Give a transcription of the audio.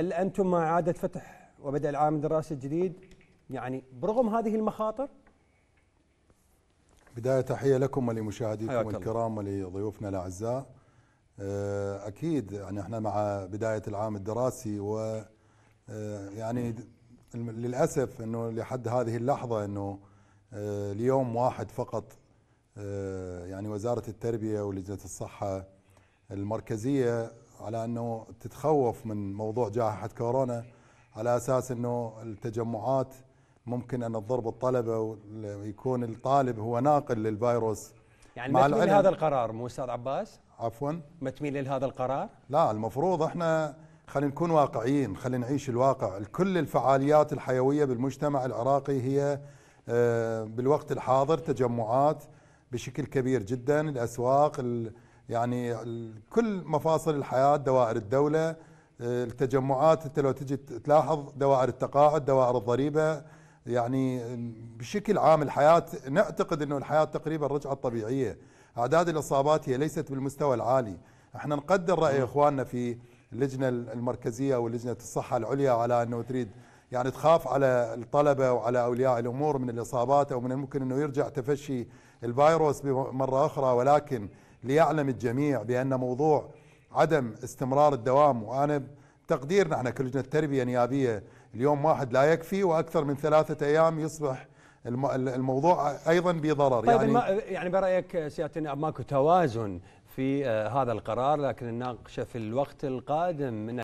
هل انتم مع اعاده فتح وبدا العام الدراسي الجديد يعني برغم هذه المخاطر؟ بدايه تحيه لكم ولمشاهديكم الكرام ولضيوفنا الاعزاء. آه، اكيد يعني احنا مع بدايه العام الدراسي و آه، يعني للاسف انه لحد هذه اللحظه انه آه، اليوم واحد فقط يعني وزاره التربيه ولجنه الصحه المركزيه على انه تتخوف من موضوع جائحه كورونا على اساس انه التجمعات ممكن ان تضرب الطلبه ويكون الطالب هو ناقل للفيروس يعني ما تميل هذا القرار مو استاذ عباس؟ عفوا ما تميل لهذا القرار؟ لا المفروض احنا خلينا نكون واقعيين خلينا نعيش الواقع كل الفعاليات الحيويه بالمجتمع العراقي هي آه، بالوقت الحاضر تجمعات بشكل كبير جدا الاسواق يعني كل مفاصل الحياه دوائر الدوله التجمعات انت لو تجي تلاحظ دوائر التقاعد دوائر الضريبه يعني بشكل عام الحياه نعتقد انه الحياه تقريبا رجعت طبيعيه اعداد الاصابات هي ليست بالمستوى العالي احنا نقدر راي نعم. اخواننا في اللجنه المركزيه واللجنة الصحه العليا على انه تريد يعني تخاف على الطلبه وعلى اولياء الامور من الاصابات او من الممكن انه يرجع تفشي الفيروس مره اخرى ولكن ليعلم الجميع بأن موضوع عدم استمرار الدوام وأنا تقديرنا احنا كلجنة التربيه النيابيه اليوم واحد لا يكفي وأكثر من ثلاثة أيام يصبح الموضوع أيضا بضرر طيب يعني, يعني برأيك سيادة ماكو توازن في آه، هذا القرار لكن نناقشه في الوقت القادم من